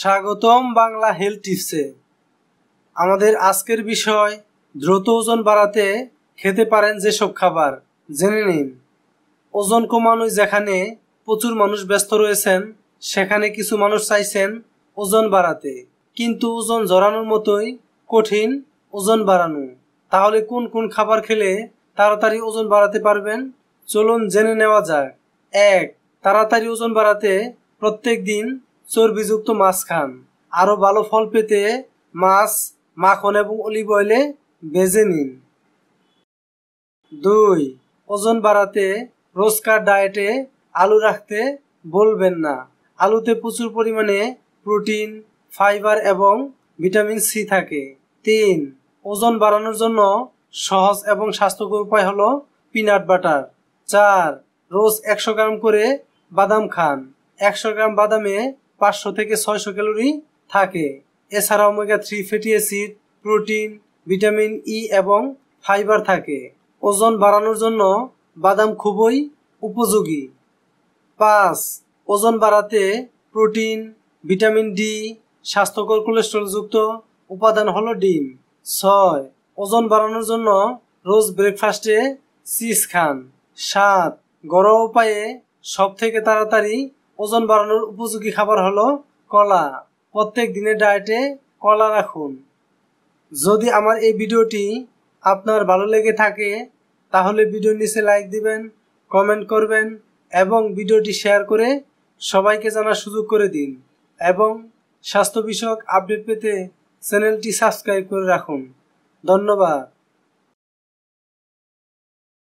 স্বাগতম বাংলা হেলথ টিপসে আমাদের আজকের বিষয় দ্রুত ওজন বাড়াতে খেতে পারেন যেসব খাবার জেনে নিন ওজন কমানোয় যেখানে প্রচুর মানুষ ব্যস্ত রয়েছেন সেখানে কিছু মানুষ চাইছেন ওজন বাড়াতে কিন্তু ওজন জড়ানোর মতোই কঠিন ওজন বাড়ানো তাহলে কোন কোন খাবার খেলে তাড়াতাড়ি ওজন বাড়াতে পারবেন চলুন জেনে নেওয়া যাক এক তাড়াতাড়ি ওজন বাড়াতে প্রত্যেক দিন চর্বিযুক্ত মাছ খান আরও ভালো ফল পেতে মাছ মাখন এবং অলিভ অয়েলে বেজে নিন দুই ওজন বাড়াতে রোজকার ডায়েটে আলু রাখতে বলবেন না আলুতে প্রচুর পরিমাণে প্রোটিন ফাইবার এবং ভিটামিন সি থাকে তিন ওজন বাড়ানোর জন্য সহজ এবং স্বাস্থ্যকর উপায় হলো পিনাট বাটার চার রোজ একশো গ্রাম করে বাদাম খান একশো গ্রাম বাদামে পাঁচশো থেকে ছয়শো ক্যালোরি থাকে এছাড়া omega three fatty acid protein vitamin E এবং ফাইবার থাকে ওজন বাড়ানোর জন্য বাদাম খুবই উপযোগী পাঁচ ওজন বাড়াতে প্রোটিন ভিটামিন ডি স্বাস্থ্যকর কোলেস্ট্রলযুক্ত উপাদান হলো ডিম ছয় ওজন বাড়ানোর জন্য রোজ ব্রেকফাস্টে চিজ খান সাত গড় উপায়ে সব থেকে তাড়াতাড়ি ওজন বাড়ানোর উপযোগী খাবার হলো কলা প্রত্যেক দিনের ডায়েটে কলা রাখুন যদি আমার এই ভিডিওটি আপনার ভালো লেগে থাকে তাহলে ভিডিও নিচে লাইক দিবেন কমেন্ট করবেন এবং ভিডিওটি শেয়ার করে সবাইকে জানার সুযোগ করে দিন এবং স্বাস্থ্য বিষয়ক আপডেট পেতে চ্যানেলটি সাবস্ক্রাইব করে রাখুন ধন্যবাদ